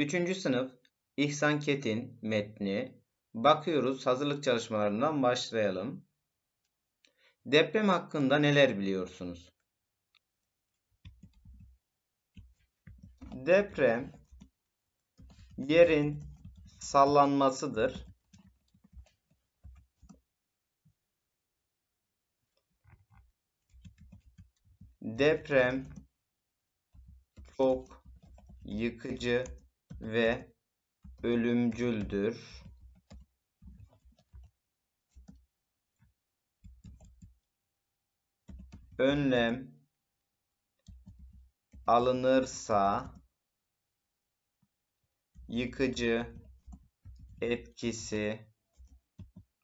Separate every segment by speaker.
Speaker 1: Üçüncü sınıf İhsan Ketin metni. Bakıyoruz hazırlık çalışmalarından başlayalım. Deprem hakkında neler biliyorsunuz? Deprem yerin sallanmasıdır. Deprem çok yıkıcı ve ölümcüldür. Önlem alınırsa yıkıcı etkisi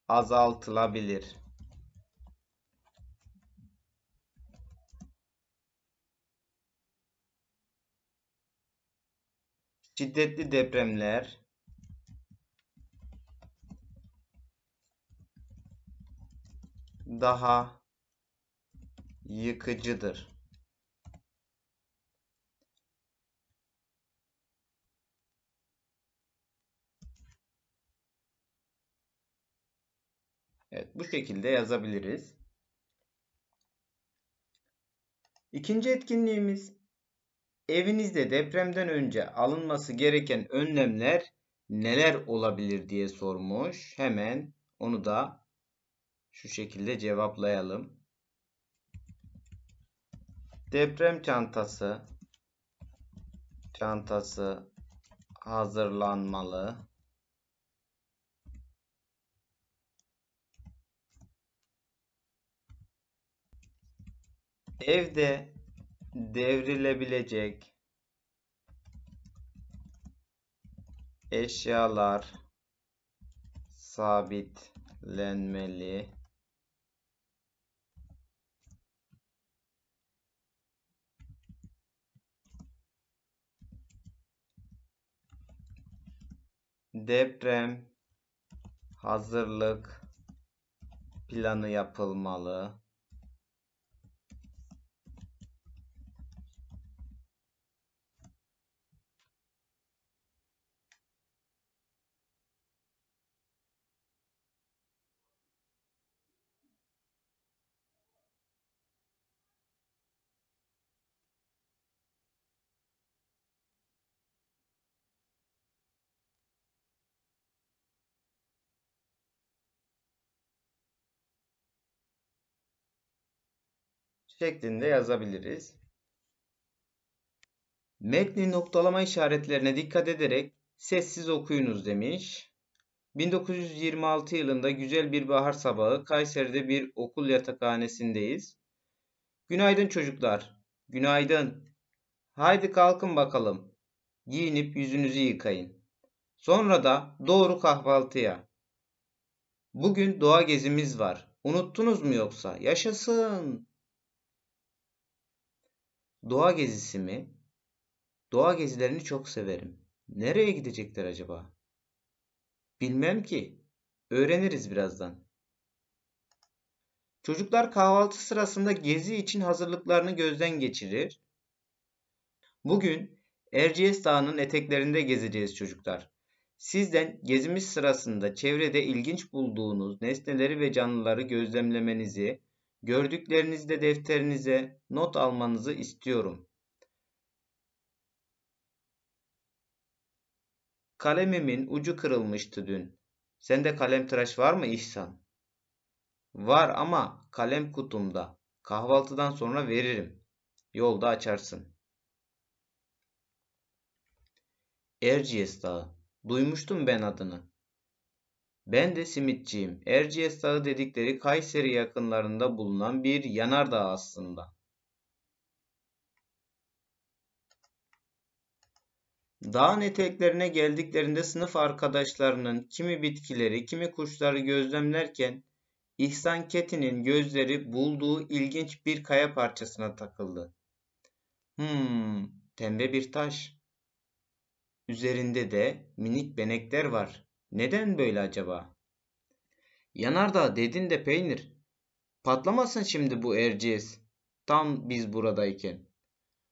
Speaker 1: azaltılabilir. şiddetli depremler, daha yıkıcıdır. Evet, bu şekilde yazabiliriz. İkinci etkinliğimiz Evinizde depremden önce alınması gereken önlemler neler olabilir diye sormuş. Hemen onu da şu şekilde cevaplayalım. Deprem çantası çantası hazırlanmalı. Evde devrilebilecek eşyalar sabitlenmeli. Deprem hazırlık planı yapılmalı. şeklinde yazabiliriz. Metni noktalama işaretlerine dikkat ederek sessiz okuyunuz demiş. 1926 yılında güzel bir bahar sabahı Kayseri'de bir okul yatakhanesindeyiz. Günaydın çocuklar. Günaydın. Haydi kalkın bakalım. Giyinip yüzünüzü yıkayın. Sonra da doğru kahvaltıya. Bugün doğa gezimiz var. Unuttunuz mu yoksa? Yaşasın. Doğa gezisi mi? Doğa gezilerini çok severim. Nereye gidecekler acaba? Bilmem ki. Öğreniriz birazdan. Çocuklar kahvaltı sırasında gezi için hazırlıklarını gözden geçirir. Bugün Erciyes Dağı'nın eteklerinde gezeceğiz çocuklar. Sizden gezimiz sırasında çevrede ilginç bulduğunuz nesneleri ve canlıları gözlemlemenizi, Gördüklerinizde defterinize not almanızı istiyorum. Kalemimin ucu kırılmıştı dün. Sende kalem tıraş var mı İhsan? Var ama kalem kutumda. Kahvaltıdan sonra veririm. Yolda açarsın. Erciyes Dağı. Duymuştum ben adını. Ben de simitçiyim. Erciyes Dağı dedikleri Kayseri yakınlarında bulunan bir yanardağ aslında. Dağın eteklerine geldiklerinde sınıf arkadaşlarının kimi bitkileri, kimi kuşları gözlemlerken İhsan Ketin'in gözleri bulduğu ilginç bir kaya parçasına takıldı. Hmm, pembe bir taş. Üzerinde de minik benekler var. Neden böyle acaba? Yanardağ dedin de peynir. Patlamasın şimdi bu erciyes. Tam biz buradayken.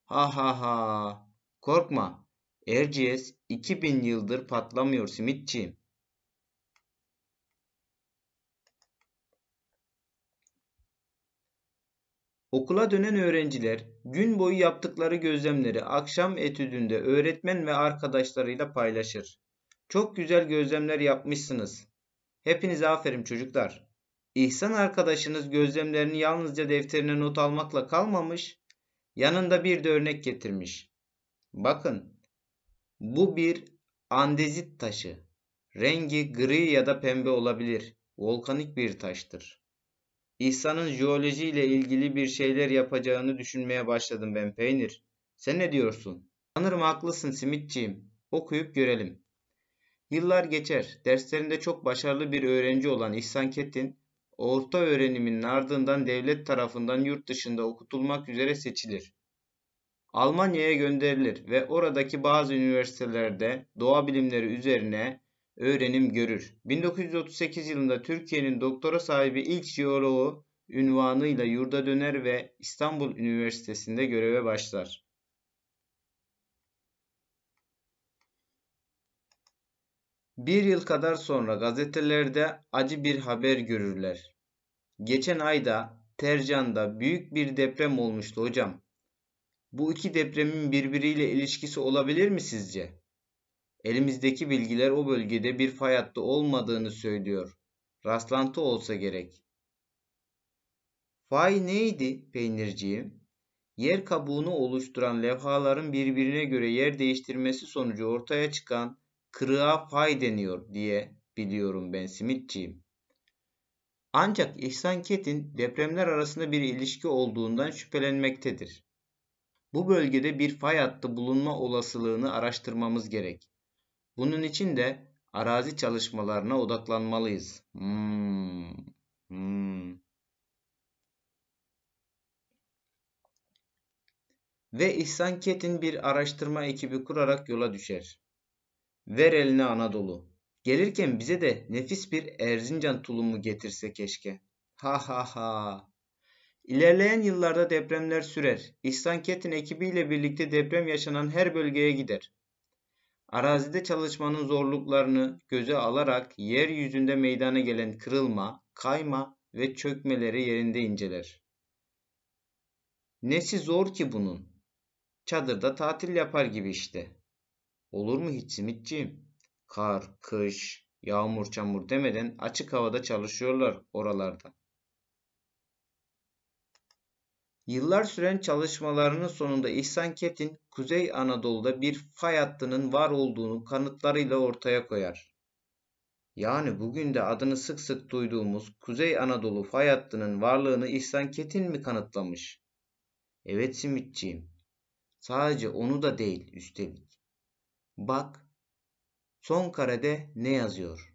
Speaker 1: Ha ha ha. Korkma. Erciyes 2000 yıldır patlamıyor simitçiğim. Okula dönen öğrenciler gün boyu yaptıkları gözlemleri akşam etüdünde öğretmen ve arkadaşlarıyla paylaşır. Çok güzel gözlemler yapmışsınız. Hepinize aferin çocuklar. İhsan arkadaşınız gözlemlerini yalnızca defterine not almakla kalmamış, yanında bir de örnek getirmiş. Bakın, bu bir andezit taşı. Rengi gri ya da pembe olabilir. Volkanik bir taştır. İhsan'ın jeoloji ile ilgili bir şeyler yapacağını düşünmeye başladım ben Peynir. Sen ne diyorsun? Sanırım haklısın Simitçiğim. Okuyup görelim. Yıllar geçer. Derslerinde çok başarılı bir öğrenci olan İhsan Kettin, orta öğreniminin ardından devlet tarafından yurt dışında okutulmak üzere seçilir. Almanya'ya gönderilir ve oradaki bazı üniversitelerde doğa bilimleri üzerine öğrenim görür. 1938 yılında Türkiye'nin doktora sahibi ilk jeoloğu unvanıyla yurda döner ve İstanbul Üniversitesi'nde göreve başlar. Bir yıl kadar sonra gazetelerde acı bir haber görürler. Geçen ayda Tercan'da büyük bir deprem olmuştu hocam. Bu iki depremin birbiriyle ilişkisi olabilir mi sizce? Elimizdeki bilgiler o bölgede bir fay hattı olmadığını söylüyor. Rastlantı olsa gerek. Fay neydi peynirciğim? Yer kabuğunu oluşturan levhaların birbirine göre yer değiştirmesi sonucu ortaya çıkan kırığa fay deniyor diye biliyorum ben simitçiyim. Ancak İhsan Ketin depremler arasında bir ilişki olduğundan şüphelenmektedir. Bu bölgede bir fay hattı bulunma olasılığını araştırmamız gerek. Bunun için de arazi çalışmalarına odaklanmalıyız. Hmm. Hmm. Ve İhsan Ketin bir araştırma ekibi kurarak yola düşer. Ver eline Anadolu. Gelirken bize de nefis bir Erzincan tulumu getirse keşke. Ha ha ha. İlerleyen yıllarda depremler sürer. İhsan Ketin ekibiyle birlikte deprem yaşanan her bölgeye gider. Arazide çalışmanın zorluklarını göze alarak yeryüzünde meydana gelen kırılma, kayma ve çökmeleri yerinde inceler. Nesi zor ki bunun? Çadırda tatil yapar gibi işte. Olur mu hiç simitçi? Kar, kış, yağmur, çamur demeden açık havada çalışıyorlar oralarda. Yıllar süren çalışmalarının sonunda İhsan Ketin, Kuzey Anadolu'da bir fay hattının var olduğunu kanıtlarıyla ortaya koyar. Yani bugün de adını sık sık duyduğumuz Kuzey Anadolu fay hattının varlığını İhsan Ketin mi kanıtlamış? Evet simitçiyim. Sadece onu da değil üstelik. Bak son karede ne yazıyor?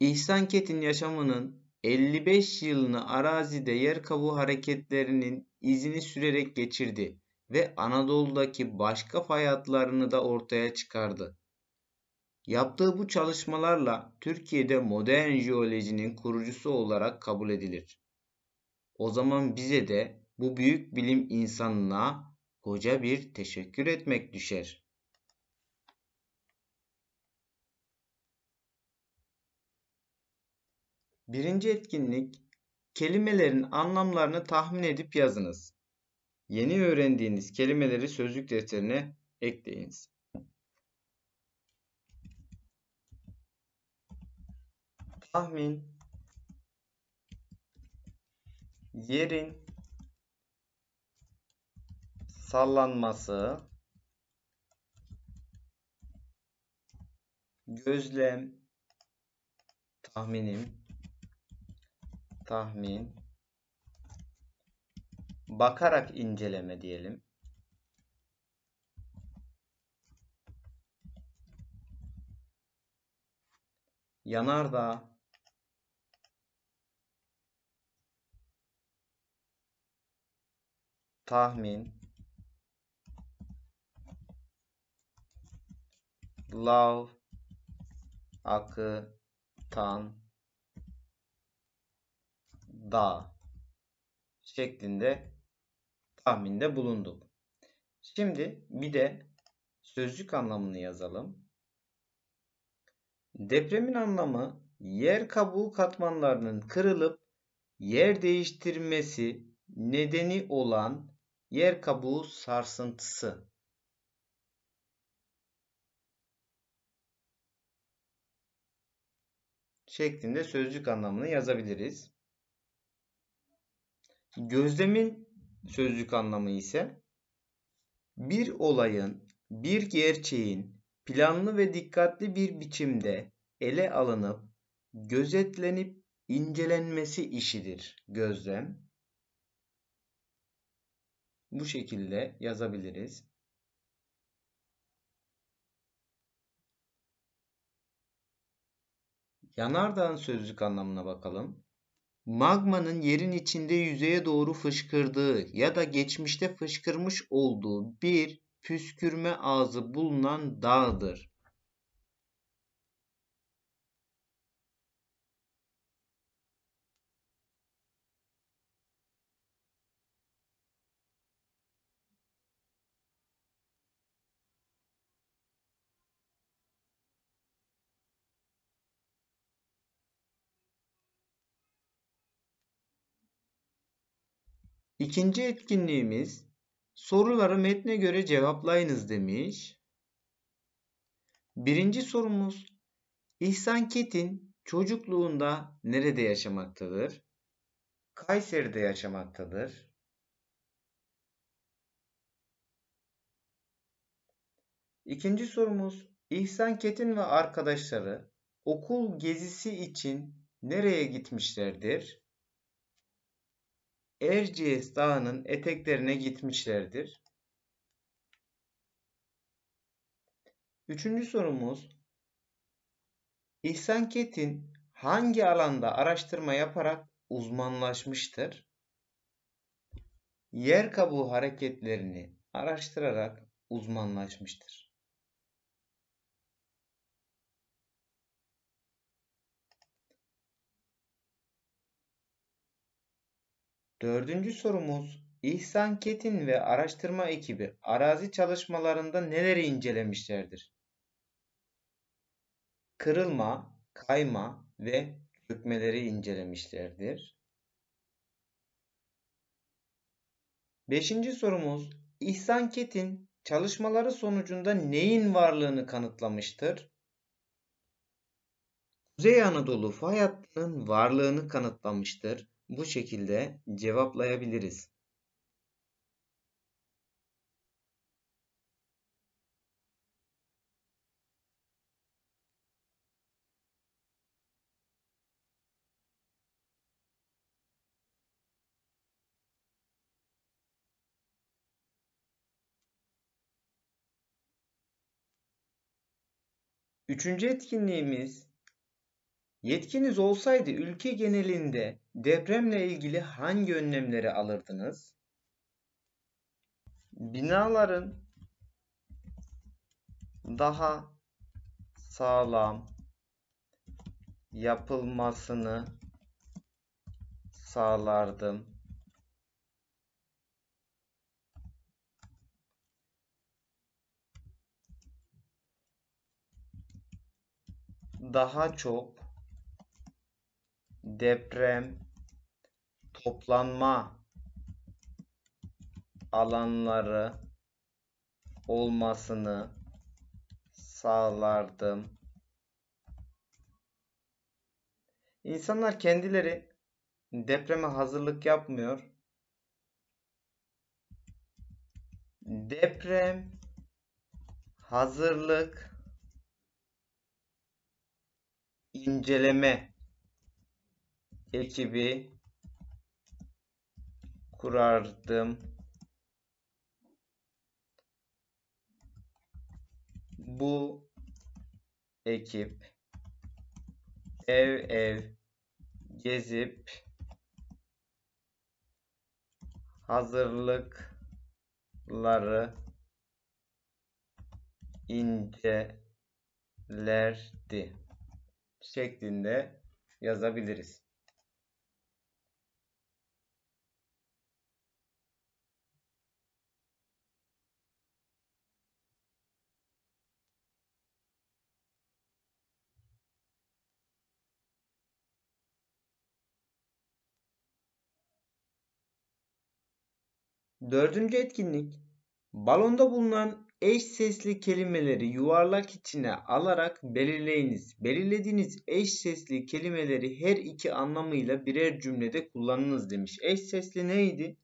Speaker 1: İhsan Ket'in yaşamının 55 yılını arazide yer kabuğu hareketlerinin izini sürerek geçirdi ve Anadolu'daki başka fay hatlarını da ortaya çıkardı. Yaptığı bu çalışmalarla Türkiye'de modern jeolojinin kurucusu olarak kabul edilir. O zaman bize de bu büyük bilim insanına koca bir teşekkür etmek düşer. Birinci etkinlik kelimelerin anlamlarını tahmin edip yazınız. Yeni öğrendiğiniz kelimeleri sözlük defterine ekleyiniz. Tahmin yerin sallanması gözlem tahminim tahmin bakarak inceleme diyelim. Yanardağ tahmin love akı tan Dağı şeklinde tahminde bulunduk. Şimdi bir de sözcük anlamını yazalım. Depremin anlamı yer kabuğu katmanlarının kırılıp yer değiştirmesi nedeni olan yer kabuğu sarsıntısı. şeklinde sözcük anlamını yazabiliriz. Gözlemin sözlük anlamı ise bir olayın, bir gerçeğin planlı ve dikkatli bir biçimde ele alınıp gözetlenip incelenmesi işidir gözlem. Bu şekilde yazabiliriz. Yanardağın sözlük anlamına bakalım magmanın yerin içinde yüzeye doğru fışkırdığı ya da geçmişte fışkırmış olduğu bir püskürme ağzı bulunan dağdır. İkinci etkinliğimiz soruları metne göre cevaplayınız demiş. Birinci sorumuz İhsan Ketin çocukluğunda nerede yaşamaktadır? Kayseri'de yaşamaktadır. İkinci sorumuz İhsan Ketin ve arkadaşları okul gezisi için nereye gitmişlerdir? Erciyes Dağı'nın eteklerine gitmişlerdir. Üçüncü sorumuz İhsan Ketin hangi alanda araştırma yaparak uzmanlaşmıştır? Yer kabuğu hareketlerini araştırarak uzmanlaşmıştır. Dördüncü sorumuz İhsan Ketin ve araştırma ekibi arazi çalışmalarında neleri incelemişlerdir? Kırılma, kayma ve çökmeleri incelemişlerdir. Beşinci sorumuz İhsan Ketin çalışmaları sonucunda neyin varlığını kanıtlamıştır? Kuzey Anadolu fay hattının varlığını kanıtlamıştır bu şekilde cevaplayabiliriz. Üçüncü etkinliğimiz Yetkiniz olsaydı ülke genelinde depremle ilgili hangi önlemleri alırdınız? Binaların daha sağlam yapılmasını sağlardım. daha çok deprem toplanma alanları olmasını sağlardım. İnsanlar kendileri depreme hazırlık yapmıyor. Deprem hazırlık inceleme ekibi kurardım. Bu ekip ev ev gezip hazırlıkları incelerdi şeklinde yazabiliriz. Dördüncü etkinlik. Balonda bulunan eş sesli kelimeleri yuvarlak içine alarak belirleyiniz. Belirlediğiniz eş sesli kelimeleri her iki anlamıyla birer cümlede kullanınız demiş. Eş sesli neydi?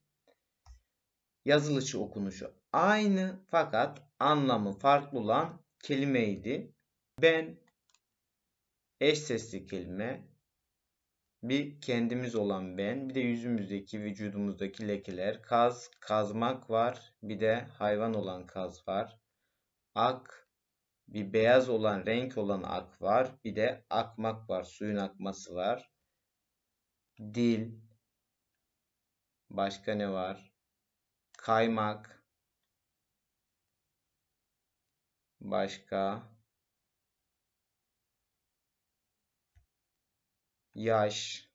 Speaker 1: Yazılışı okunuşu. Aynı fakat anlamı farklı olan kelimeydi. Ben eş sesli kelime bir kendimiz olan ben, bir de yüzümüzdeki, vücudumuzdaki lekeler, kaz, kazmak var, bir de hayvan olan kaz var. Ak, bir beyaz olan, renk olan ak var, bir de akmak var, suyun akması var. Dil, başka ne var? Kaymak, başka yaş.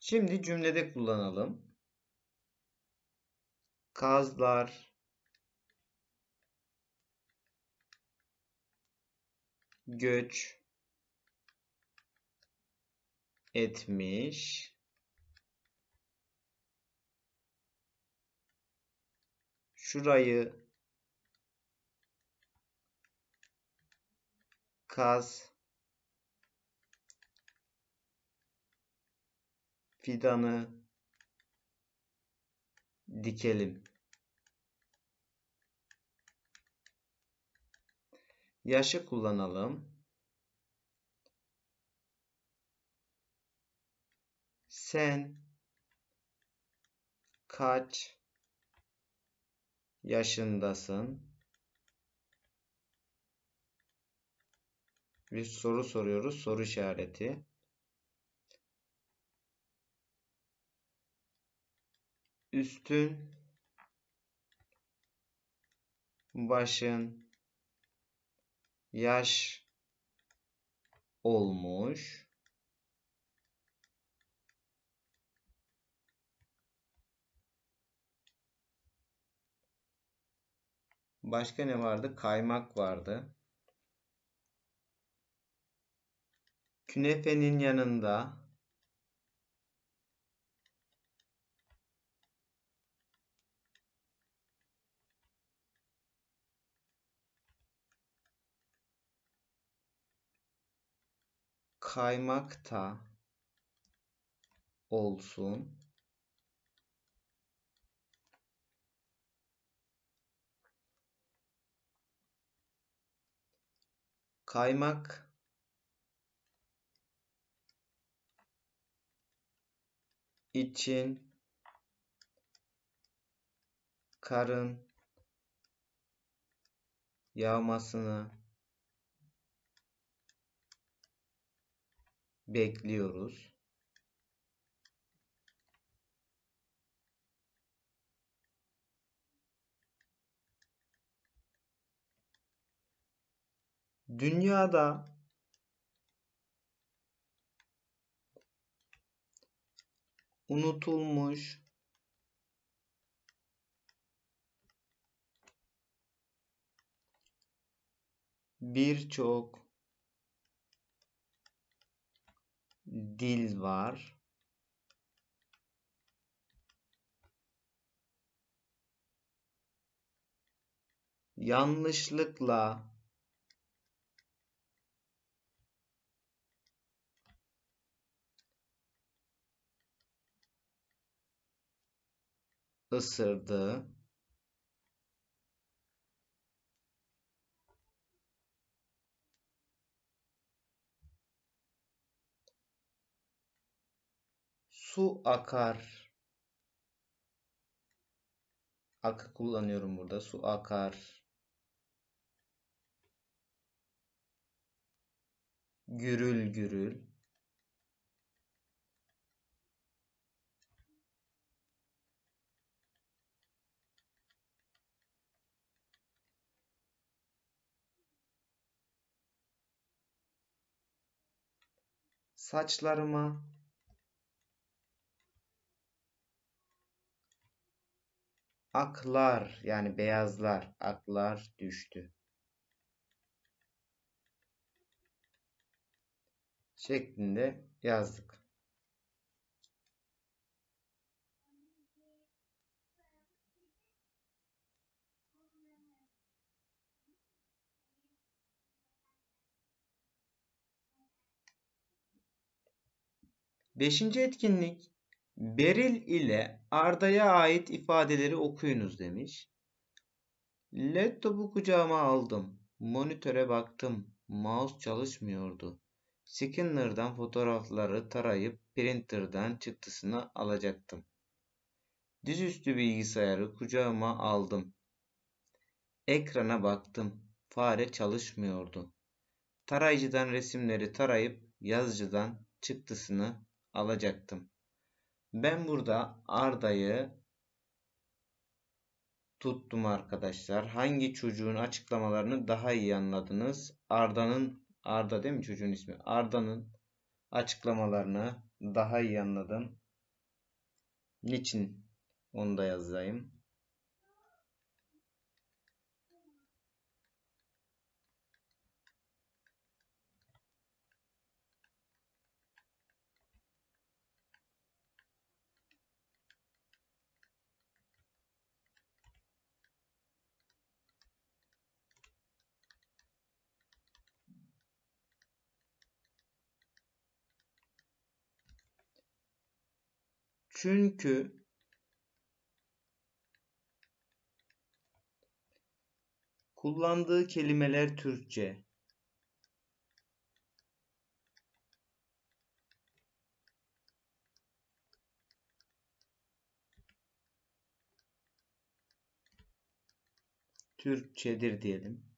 Speaker 1: Şimdi cümlede kullanalım. Kazlar göç etmiş. Şurayı kaz fidanı dikelim. Yaşı kullanalım. Sen kaç yaşındasın? Bir soru soruyoruz. Soru işareti. üstün başın yaş olmuş. Başka ne vardı? Kaymak vardı. Künefenin yanında kaymakta olsun. Kaymak için karın yağmasını bekliyoruz. Dünyada unutulmuş birçok dil var. Yanlışlıkla ısırdı. su akar. Akı kullanıyorum burada. Su akar. Gürül gürül. Saçlarıma Aklar yani beyazlar aklar düştü. şeklinde yazdık. Beşinci etkinlik Beril ile Arda'ya ait ifadeleri okuyunuz demiş. Laptopu kucağıma aldım. Monitöre baktım. Mouse çalışmıyordu. Skinner'dan fotoğrafları tarayıp printer'dan çıktısını alacaktım. Dizüstü bilgisayarı kucağıma aldım. Ekrana baktım. Fare çalışmıyordu. Tarayıcıdan resimleri tarayıp yazıcıdan çıktısını alacaktım. Ben burada Arda'yı tuttum arkadaşlar. Hangi çocuğun açıklamalarını daha iyi anladınız? Arda'nın Arda değil mi çocuğun ismi? Arda'nın açıklamalarını daha iyi anladım. Niçin onu da yazayım. Çünkü kullandığı kelimeler Türkçe. Türkçedir diyelim.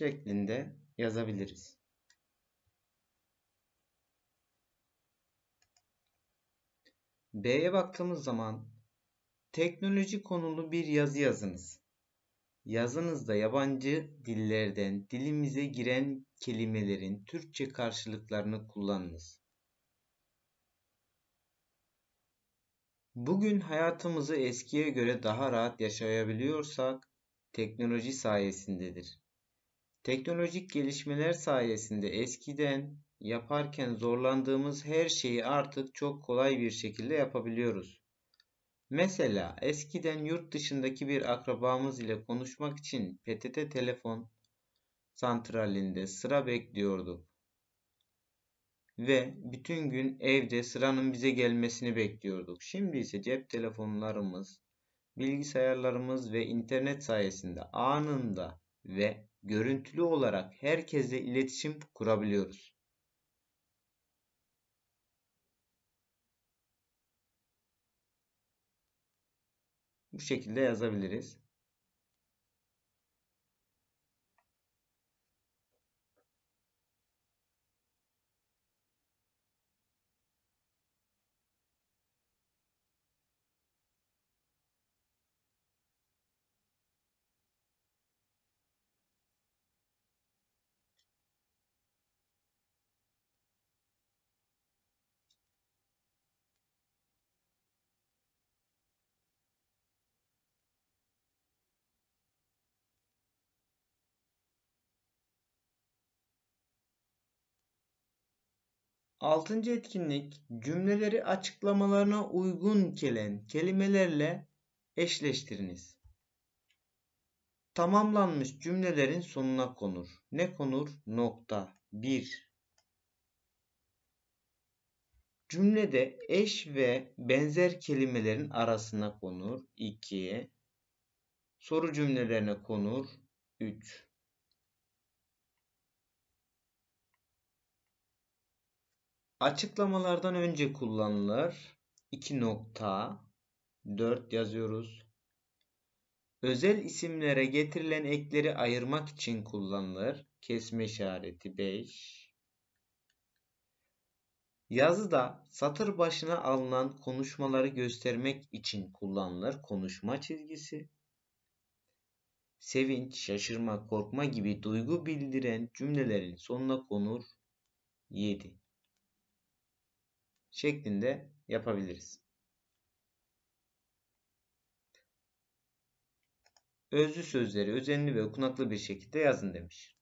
Speaker 1: şeklinde yazabiliriz. B'ye baktığımız zaman teknoloji konulu bir yazı yazınız. Yazınızda yabancı dillerden dilimize giren kelimelerin Türkçe karşılıklarını kullanınız. Bugün hayatımızı eskiye göre daha rahat yaşayabiliyorsak teknoloji sayesindedir. Teknolojik gelişmeler sayesinde eskiden yaparken zorlandığımız her şeyi artık çok kolay bir şekilde yapabiliyoruz. Mesela eskiden yurt dışındaki bir akrabamız ile konuşmak için PTT telefon santralinde sıra bekliyorduk ve bütün gün evde sıranın bize gelmesini bekliyorduk. Şimdi ise cep telefonlarımız, bilgisayarlarımız ve internet sayesinde anında ve görüntülü olarak herkesle iletişim kurabiliyoruz. Bu şekilde yazabiliriz. Altıncı etkinlik cümleleri açıklamalarına uygun gelen kelimelerle eşleştiriniz. Tamamlanmış cümlelerin sonuna konur. Ne konur? Nokta. 1. Cümlede eş ve benzer kelimelerin arasına konur. 2. Soru cümlelerine konur. 3. Açıklamalardan önce kullanılır. 2 nokta 4 yazıyoruz. Özel isimlere getirilen ekleri ayırmak için kullanılır. Kesme işareti 5. Yazıda satır başına alınan konuşmaları göstermek için kullanılır. Konuşma çizgisi. Sevinç, şaşırma, korkma gibi duygu bildiren cümlelerin sonuna konur. 7 şeklinde yapabiliriz. Özlü sözleri özenli ve okunaklı bir şekilde yazın demiş.